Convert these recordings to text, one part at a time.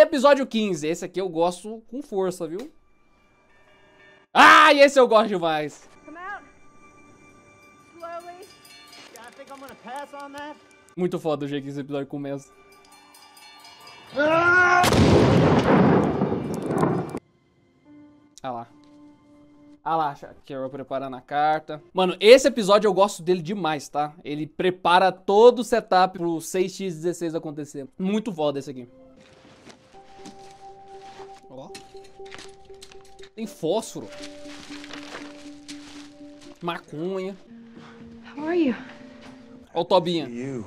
Episódio 15. Esse aqui eu gosto com força, viu? Ah, e esse eu gosto demais. Muito foda o jeito que esse episódio começa. Ah! Ah lá. Ah lá, Carol preparando a carta. Mano, esse episódio eu gosto dele demais, tá? Ele prepara todo o setup pro 6x16 acontecer. Muito foda esse aqui. Tem fósforo. Maconha. How are you? Olha o Tobinha. You.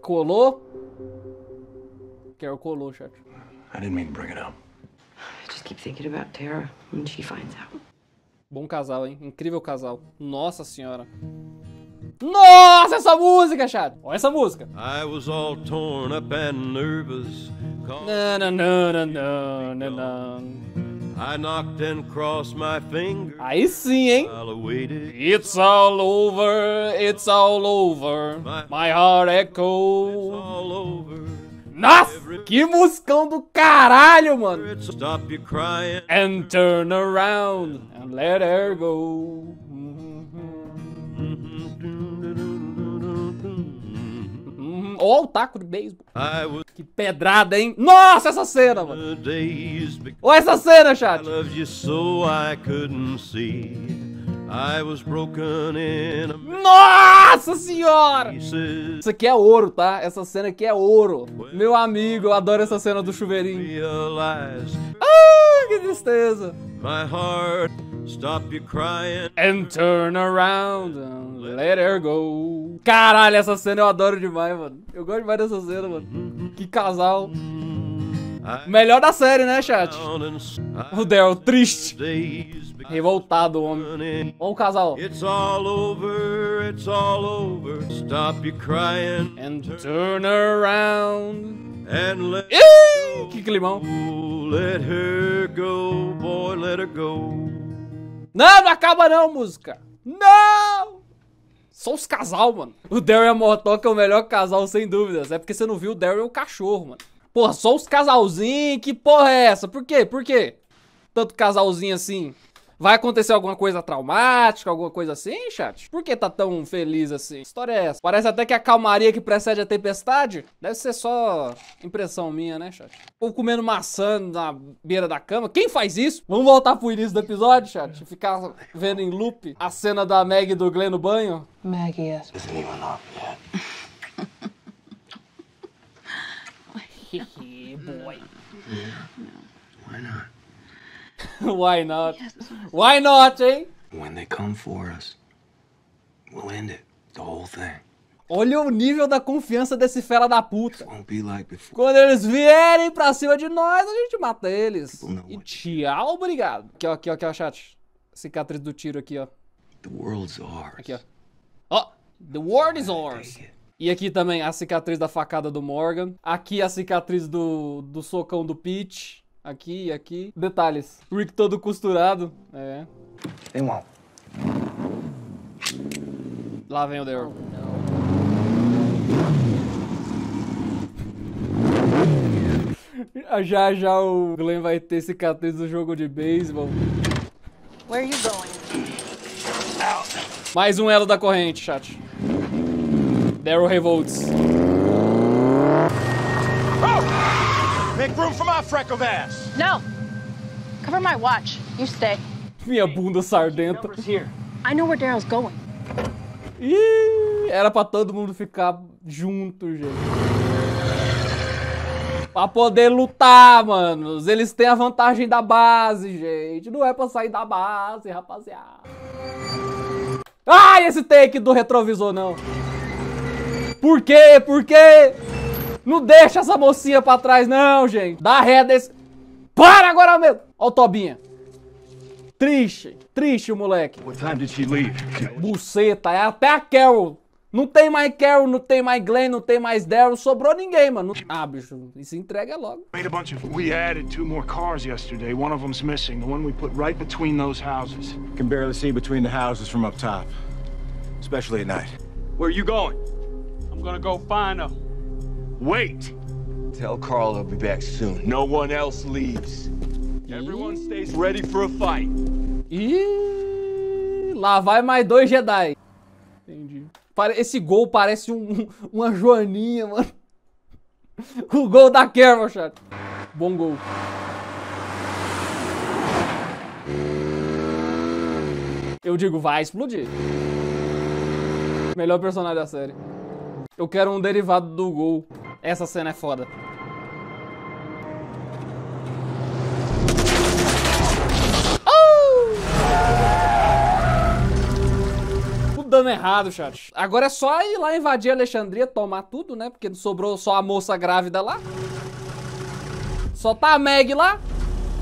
Colou? Quero colou, chat. I didn't mean to bring it up. I just keep thinking about Tara when she finds out. Bom casal, hein? Incrível casal. Nossa senhora. Nossa, essa música, chato. Olha essa música. I was all torn up and nervous. Não, não, não, não, não, não. I knocked and crossed my fingers. Aí sim, hein? It's all over, it's all over. My heart echo. all over. Nossa, que musicão do caralho, mano. Stop you crying. And turn around and let her go. Ó, oh, o taco de beisebol. Que pedrada, hein? Nossa, essa cena, mano. Olha essa cena, chat. Nossa senhora! Isso aqui é ouro, tá? Essa cena aqui é ouro. Meu amigo, eu adoro essa cena do chuveirinho. Ah! que tristeza. My heart, stop you crying. And turn around and let her go. Caralho, essa cena eu adoro demais, mano. Eu gosto demais dessa cena, mano. Mm-hmm. Que casal. Mm-hmm. Melhor da série, né, chat? O Daryl, triste. Revoltado, homem. Olha o casal. It's all over, it's all over. Stop you crying. And turn around. Ih, que climão. Go, boy, não, não acaba não, música. Não! Só os casal, mano. O Daryl e a Motoca é o melhor casal, sem dúvidas. É porque você não viu o Daryl e o cachorro, mano. Porra, só os casalzinhos, que porra é essa? Por quê? Por quê? Tanto casalzinho assim. Vai acontecer alguma coisa traumática, alguma coisa assim, chat? Por que tá tão feliz assim? Que história é essa? Parece até que a calmaria que precede a tempestade deve ser só impressão minha, né, chat? Ou comendo maçã na beira da cama. Quem faz isso? Vamos voltar pro início do episódio, chat? Ficar vendo em loop a cena da Maggie e do Glenn no banho? Maggie, yes. Is anyone boy. Yeah. No. Why not? Why not? Why not, hein? Eh? When they come for us, we'll end it, the whole thing. Olha o nível da confiança desse fera da puta. Like Quando eles vierem pra cima de nós, a gente mata eles. E tchau, obrigado. Aqui, ó, aqui, ó, aqui, ó, chat. Cicatriz do tiro aqui, ó. The world's ours. Aqui, ó. Ó, oh, the world is ours. E aqui também a cicatriz da facada do Morgan. Aqui a cicatriz do, do socão do Peach aqui e aqui. Detalhes. Rick todo costurado. É. um won't. Lá vem o Daryl. já já o Glenn vai ter esse cicatriz do jogo de beisebol. Where are you going? Out. Mais um elo da corrente, chat. Daryl Revolts. my freck ass. No. Cover my watch. You stay. Minha bunda sardenta. I know where Daryl's going. Ih, era pra todo mundo ficar junto, gente. Pra poder lutar, manos. Eles têm a vantagem da base, gente. Não é pra sair da base, rapaziada. Ai, ah, esse take do retrovisor, não. Por quê? Por quê? Não deixa essa mocinha pra trás, não, gente. Dá ré desse... Para agora mesmo! Ó o Tobinha. Triste. Triste o moleque. What time did she leave? Buceta. É até a Carol. Não tem mais Carol, não tem mais Glenn, não tem mais Daryl. Sobrou ninguém, mano. Ah, bicho. E se entrega logo. Made a bunch of... We added two more cars yesterday. One of them's missing. The one we put right between those houses. You can barely see between the houses from up top. Especially at night. Where are you going? I'm gonna go find her. Wait! Tell Carl I'll be back soon. No one else leaves. Everyone stays ready for a fight. E lá vai mais dois Jedi. Entendi. Esse gol parece um, uma joaninha, mano. O gol da Carol, chat. Bom gol. Eu digo, vai explodir. Melhor personagem da série. Eu quero um derivado do gol. Essa cena é foda. dando errado, chat. Agora é só ir lá invadir Alexandria, tomar tudo, né? Porque não sobrou só a moça grávida lá. Só tá a Meg lá.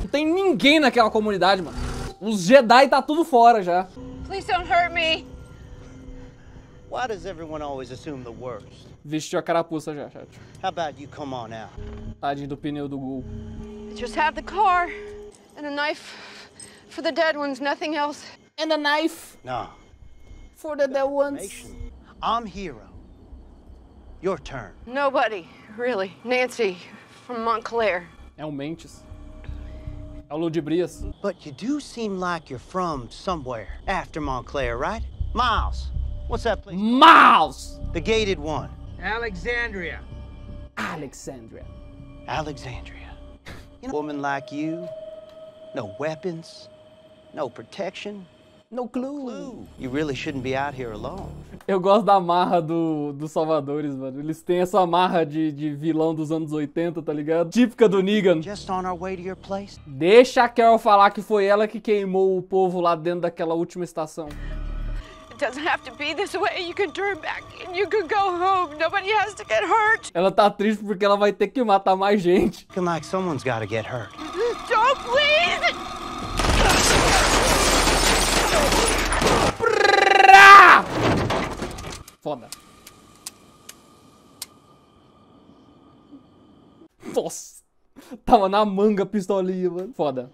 Não tem ninguém naquela comunidade, mano. Os Jedi tá tudo fora já. Please don't hurt me. Why does everyone always assume the worst? Vestiu a carapuça já, chat. How about you come on out? Tadinho do pneu do Gol. Just have the car and a knife for the dead ones, nothing else. And a knife. No. For the dead ones. I'm hero. Your turn. Nobody, really. Nancy from Montclair. É o Mentes. É o Ludibrias. But you do seem like you're from somewhere after Montclair, right? Miles. What's that place? Miles! The gated one. Alexandria. Alexandria. Alexandria. You know, woman like you, no weapons, no protection. No clue. clue. You really shouldn't be out here alone. Eu gosto da marra do, dos Salvadores, mano. Eles têm essa marra de, de vilão dos anos 80, tá ligado? Típica do Negan. Just on our way to your place. Deixa a Carol falar que foi ela que queimou o povo lá dentro daquela última estação. Ela tá triste porque ela vai ter que matar mais gente. Looking like someone's gotta get hurt. Don't please! Foda. Nossa. Tava na manga a pistolinha, mano. Foda.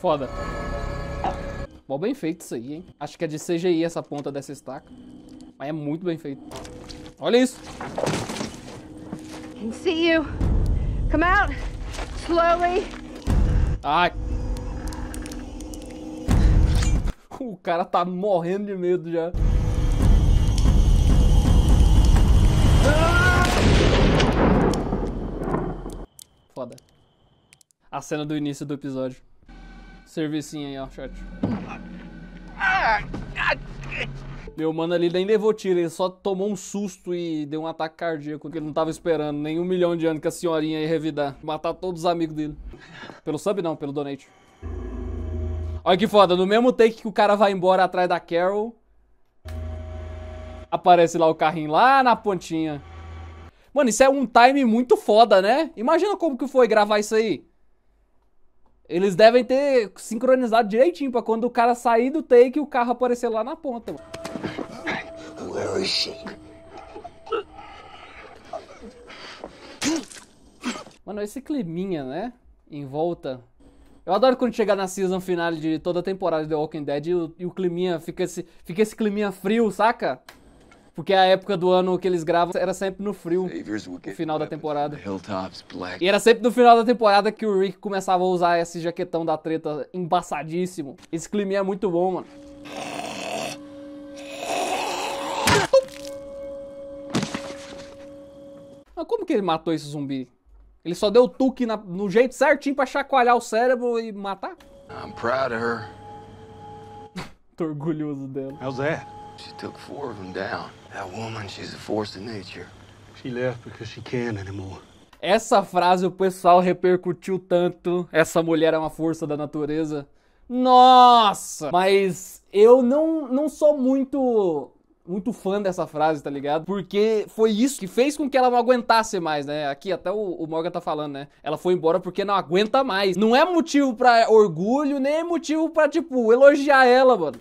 Foda. Bom, bem feito isso aí, hein? Acho que é de CGI essa ponta dessa estaca. Mas é muito bem feito. Olha isso. Can see you. Come out. Slowly. Ai. O cara tá morrendo de medo já. Foda. A cena do início do episódio. Servicinho aí, ó, chat. Meu mano ali nem levou tiro, ele só tomou um susto e deu um ataque cardíaco que ele não tava esperando, nem um milhão de anos que a senhorinha ia revidar. Matar todos os amigos dele. Pelo sub não, pelo donate. Olha que foda, no mesmo take que o cara vai embora atrás da Carol, aparece lá o carrinho lá na pontinha. Mano, isso é um time muito foda, né? Imagina como que foi gravar isso aí. Eles devem ter sincronizado direitinho pra quando o cara sair do take o carro aparecer lá na ponta. Where is she? Mano, esse climinha, né? Em volta. Eu adoro quando chegar na season final de toda a temporada de The Walking Dead e o, e o climinha fica esse, fica esse climinha frio, saca? Porque a época do ano que eles gravam era sempre no frio, no final da temporada. E era sempre no final da temporada que o Rick começava a usar esse jaquetão da treta embaçadíssimo. Esse clima é muito bom, mano. Mas como que ele matou esse zumbi? Ele só deu o tuque na, no jeito certinho pra chacoalhar o cérebro e matar? I'm proud of her. Tô orgulhoso dela. How's é that? She took four of them down. That woman, she's a force of nature. She left because she can't anymore. Essa frase o pessoal repercutiu tanto. Essa mulher é uma força da natureza. Nossa! Mas eu não, não sou muito muito fã dessa frase, tá ligado? Porque foi isso que fez com que ela não aguentasse mais, né? Aqui até o, o Morgan tá falando, né? Ela foi embora porque não aguenta mais. Não é motivo para orgulho, nem é motivo para tipo, elogiar ela, mano.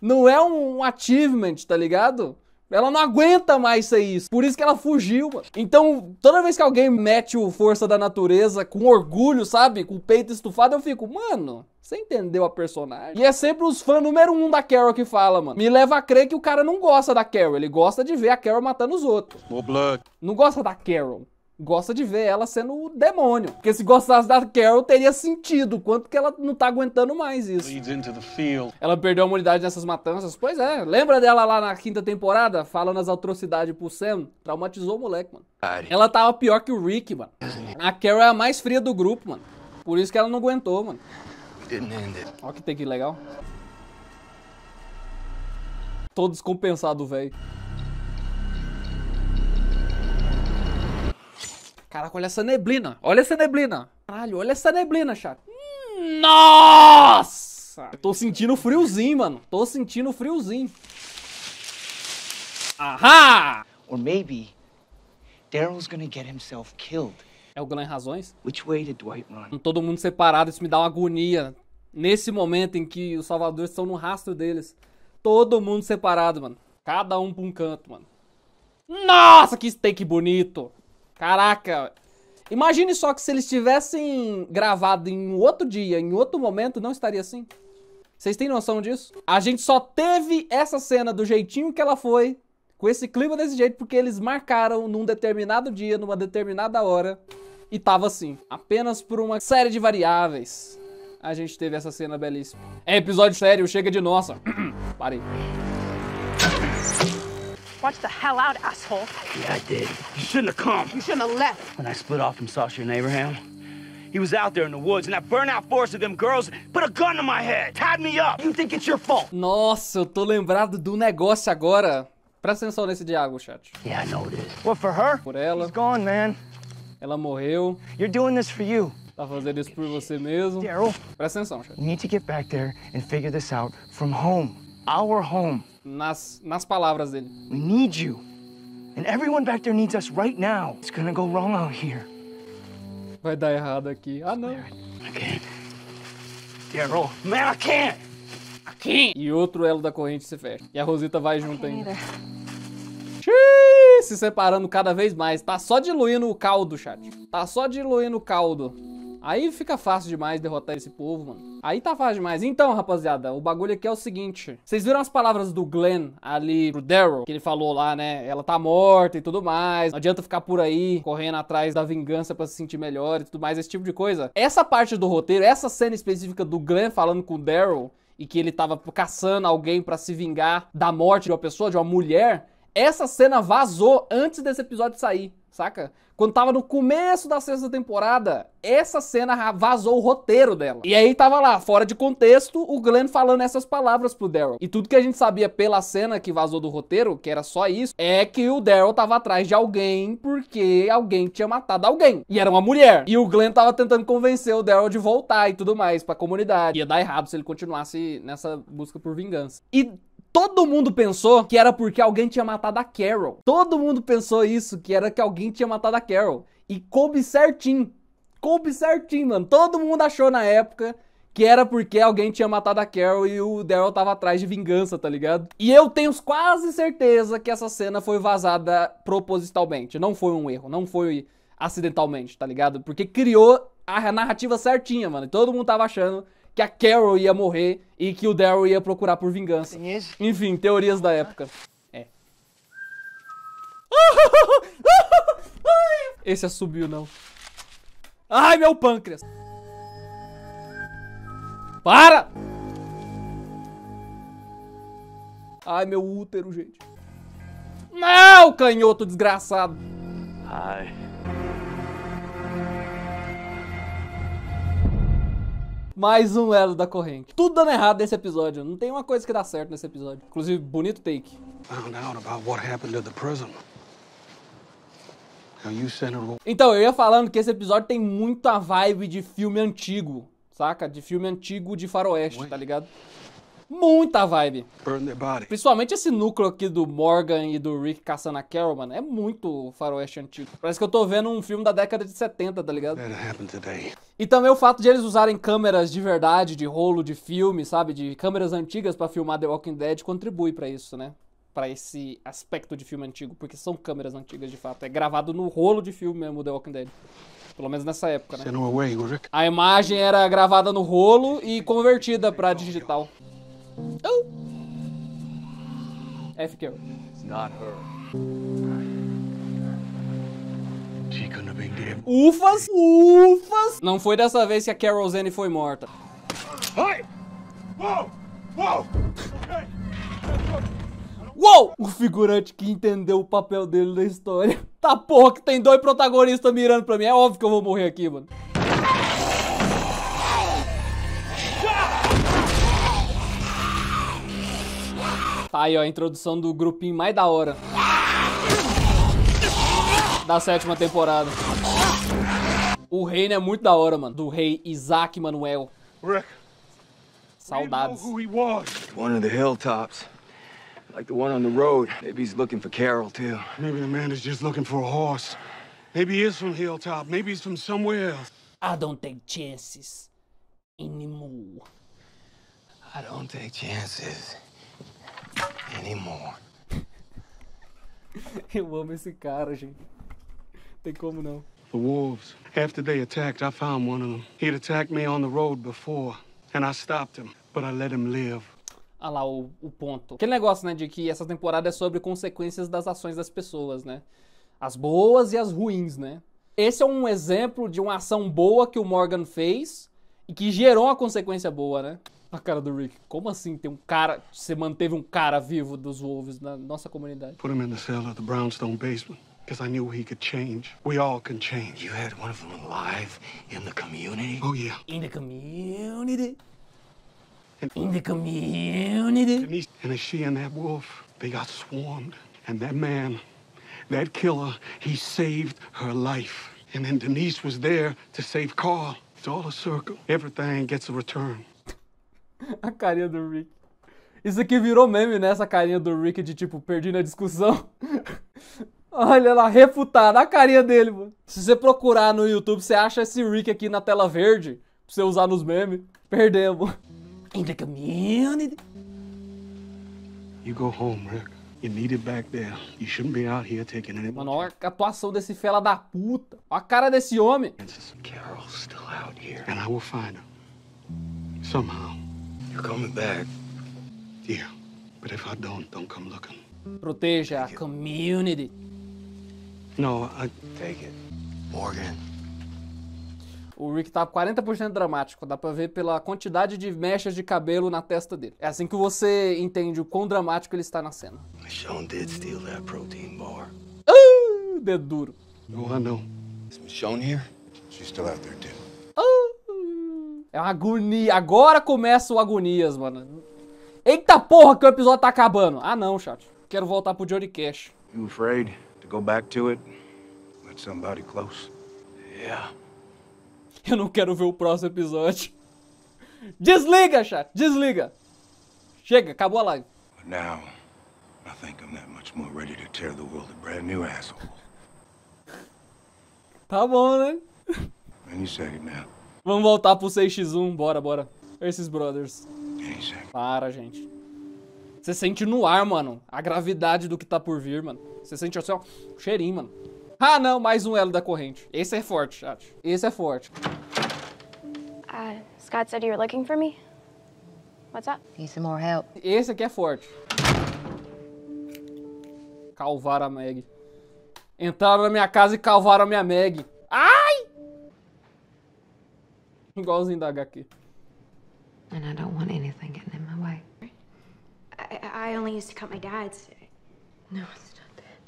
Não é um achievement, tá ligado? Ela não aguenta mais ser isso. Por isso que ela fugiu, mano. Então, toda vez que alguém mete o Força da Natureza com orgulho, sabe? Com o peito estufado, eu fico, mano, você entendeu a personagem? E é sempre os fãs número um da Carol que fala, mano. Me leva a crer que o cara não gosta da Carol. Ele gosta de ver a Carol matando os outros. No blood. Não gosta da Carol. Gosta de ver ela sendo o demônio. Porque se gostasse da Carol, teria sentido. Quanto que ela não tá aguentando mais isso. Ela perdeu a humanidade nessas matanças. Pois é. Lembra dela lá na quinta temporada? Falando as atrocidades pro Sam? Traumatizou o moleque, mano. Ela tava pior que o Rick, mano. A Carol é a mais fria do grupo, mano. Por isso que ela não aguentou, mano. Olha que tem que legal. Tô descompensado, velho. Caraca, olha essa neblina. Olha essa neblina. Caralho, olha essa neblina, chat. Nossa! Tô sentindo friozinho, mano. Tô sentindo friozinho. Ahá! Or maybe Daryl's gonna get himself killed. É o Glenn Razões? Which way did Dwight run? Todo mundo separado, isso me dá uma agonia nesse momento em que os salvadores estão no rastro deles. Todo mundo separado, mano. Cada um pra um canto, mano. Nossa, que steak bonito! Caraca! Imagine só que se eles tivessem gravado em outro dia, em outro momento, não estaria assim. Vocês têm noção disso? A gente só teve essa cena do jeitinho que ela foi, com esse clima desse jeito, porque eles marcaram num determinado dia, numa determinada hora, e tava assim. Apenas por uma série de variáveis a gente teve essa cena belíssima. É episódio sério, chega de nossa. Parei. Watch the hell out, asshole. Yeah, I did. You shouldn't have come. You shouldn't have left. When I split off from Sasha and Abraham, he was out there in the woods, and that burnout force of them girls put a gun to my head, tied me up. You think it's your fault? Nossa, eu tô lembrado do negócio agora. Presta atenção nesse diálogo, chat. Yeah, I know it is. What for her? Por ela. She's gone, man. Ela morreu. You're doing this for you. Tá fazendo isso por você mesmo. Daryl, presta atenção, chat. Need to get back there and figure this out from home, our home. Nas nas palavras dele. We need you. And everyone back there needs us right now. It's gonna go wrong out here. Vai dar errado aqui. Ah, não. Daryl, man, I can't. I can't. E outro elo da corrente se fecha. E a Rosita vai junto ainda. Xiii, se separando cada vez mais. Tá só diluindo o caldo, chat. Tá só diluindo o caldo. Aí fica fácil demais derrotar esse povo, mano. Aí tá fácil demais. Então, rapaziada, o bagulho aqui é o seguinte. Vocês viram as palavras do Glenn ali pro Daryl? Que ele falou lá, né? Ela tá morta e tudo mais. Não adianta ficar por aí correndo atrás da vingança para se sentir melhor e tudo mais, esse tipo de coisa. Essa parte do roteiro, essa cena específica do Glenn falando com o Daryl e que ele tava caçando alguém para se vingar da morte de uma pessoa, de uma mulher, essa cena vazou antes desse episódio sair saca? Quando tava no começo da sexta temporada, essa cena vazou o roteiro dela. E aí tava lá, fora de contexto, o Glenn falando essas palavras pro Daryl. E tudo que a gente sabia pela cena que vazou do roteiro, que era só isso, é que o Daryl tava atrás de alguém porque alguém tinha matado alguém. E era uma mulher. E o Glenn tava tentando convencer o Daryl de voltar e tudo mais pra comunidade. Ia dar errado se ele continuasse nessa busca por vingança. E Todo mundo pensou que era porque alguém tinha matado a Carol. Todo mundo pensou isso, que era que alguém tinha matado a Carol. E coube certinho. Coube certinho, mano. Todo mundo achou na época que era porque alguém tinha matado a Carol e o Daryl tava atrás de vingança, tá ligado? E eu tenho quase certeza que essa cena foi vazada propositalmente. Não foi um erro, não foi acidentalmente, tá ligado? Porque criou a narrativa certinha, mano. Todo mundo tava achando que a Carol ia morrer e que o Daryl ia procurar por vingança. Enfim, teorias da época. É. Esse é subiu, não. Ai, meu pâncreas! Para! Ai, meu útero, gente. Não, canhoto desgraçado! Ai. Mais um elo da corrente. Tudo dando errado nesse episódio. Não tem uma coisa que dá certo nesse episódio. Inclusive, bonito take. Então, eu ia falando que esse episódio tem muito a vibe de filme antigo, saca? De filme antigo de faroeste, tá ligado? Muita vibe. Principalmente esse núcleo aqui do Morgan e do Rick caçando a Carol, mano. É muito faroeste antigo. Parece que eu tô vendo um filme da década de 70, tá ligado? E também o fato de eles usarem câmeras de verdade, de rolo, de filme, sabe? De câmeras antigas para filmar The Walking Dead contribui para isso, né? Para esse aspecto de filme antigo, porque são câmeras antigas de fato. É gravado no rolo de filme mesmo The Walking Dead. Pelo menos nessa época, né? A imagem era gravada no rolo e convertida para digital. Oh! FQ. It's not her. Ufas! Ufas! Não foi dessa vez que a Carol Zane foi morta. Vai! Uou! Uou! Uou! O figurante que entendeu o papel dele na história. Tá porra que tem dois protagonistas mirando pra mim. É óbvio que eu vou morrer aqui, mano. Tá aí, ó, a introdução do grupinho mais da hora da sétima temporada. O reino é muito da hora, mano. Do rei Isaac Manuel. Rick. Saudades. One of the hilltops. Like the one on the road. Maybe he's looking for Carol, too. Maybe the man is just looking for a horse. Maybe he is from Hilltop. Maybe he's from somewhere else. I don't take chances anymore. I don't take chances anymore. Eu amo esse cara, gente. Tem como não. The wolves. After they attacked, I found one of them. He'd attacked me on the road before, and I stopped him, but I let him live. Ah lá, o, o ponto. Aquele negócio, né, de que essa temporada é sobre consequências das ações das pessoas, né? As boas e as ruins, né? Esse é um exemplo de uma ação boa que o Morgan fez e que gerou uma consequência boa, né? A cara do Rick. Como assim tem um cara. Você manteve um cara vivo dos Wolves na nossa comunidade? Put him in the cell at the brownstone basement. because I knew he could change. We all can change. You had one of them alive in the community? Oh, yeah. In the community? And in the community? And, and she and that wolf, they got swarmed. And that man, that killer, he saved her life. And then Denise was there to save Carl. It's all a circle. Everything gets a return. a carinha do Rick. Isso aqui virou meme, né? Essa carinha do Rick de tipo, perdi na discussão. Olha lá, refutado, a carinha dele, mano. Se você procurar no YouTube, você acha esse Rick aqui na tela verde, pra você usar nos memes. Perdemos. In the community. You go home, Rick. You need it back there. You shouldn't be out here taking any... Mano, olha a atuação desse fela da puta. Olha a cara desse homem. Carol's still out here. And I will find her. Somehow. You're coming back. but if I don't, don't come looking. Proteja a community. No, I... Take it. Morgan. O Rick tá 40% dramático, dá pra ver pela quantidade de mechas de cabelo na testa dele. É assim que você entende o quão dramático ele está na cena. Michonne did steal that protein bar. Ah, dedo duro. Oh, I know. Is Michonne here? She's still out there too. Ah, é uma agonia. Agora começa o agonias, mano. Eita porra que o episódio tá acabando. Ah não, chat. Quero voltar pro Johnny Cash. You afraid? To go back to it with somebody close. Yeah. Eu não quero ver o próximo episódio. Desliga, chat. Desliga. Chega, acabou a live. But now, I think I'm that much more ready to tear the world a brand new asshole. tá bom, né? now. Vamos voltar pro 6x1, bora, bora. Esses brothers. Para, gente. Você sente no ar, mano, a gravidade do que tá por vir, mano. Você sente assim, ó, o cheirinho, mano. Ah, não, mais um elo da corrente. Esse é forte, chat. Esse é forte. Uh, Scott said you were looking for me. What's up? Need some more help. Esse aqui é forte. Calvaram a Meg. Entraram na minha casa e calvaram a minha Meg. Ai! Igualzinho da HQ. And I don't want anything. I only used to cut my dad's. No, it's not that.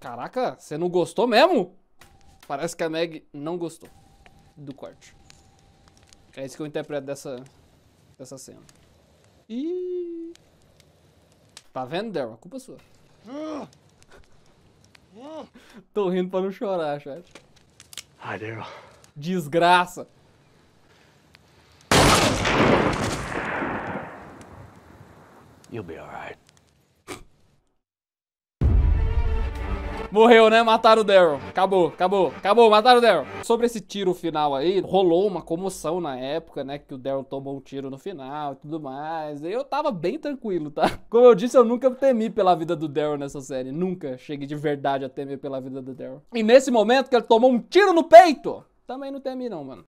Caraca, você não gostou mesmo? Parece que a Meg não gostou do corte. É isso que eu interpreto dessa, dessa cena. E Tá vendo, Daryl? Culpa é sua. Ah! Ah! Tô rindo pra não chorar, chat. Hi, Daryl. Desgraça. You'll be alright. Morreu, né? Mataram o Daryl. Acabou, acabou, acabou, mataram o Daryl. Sobre esse tiro final aí, rolou uma comoção na época, né? Que o Daryl tomou um tiro no final e tudo mais. Eu tava bem tranquilo, tá? Como eu disse, eu nunca temi pela vida do Daryl nessa série. Nunca cheguei de verdade a temer pela vida do Daryl. E nesse momento que ele tomou um tiro no peito, também não teme não, mano.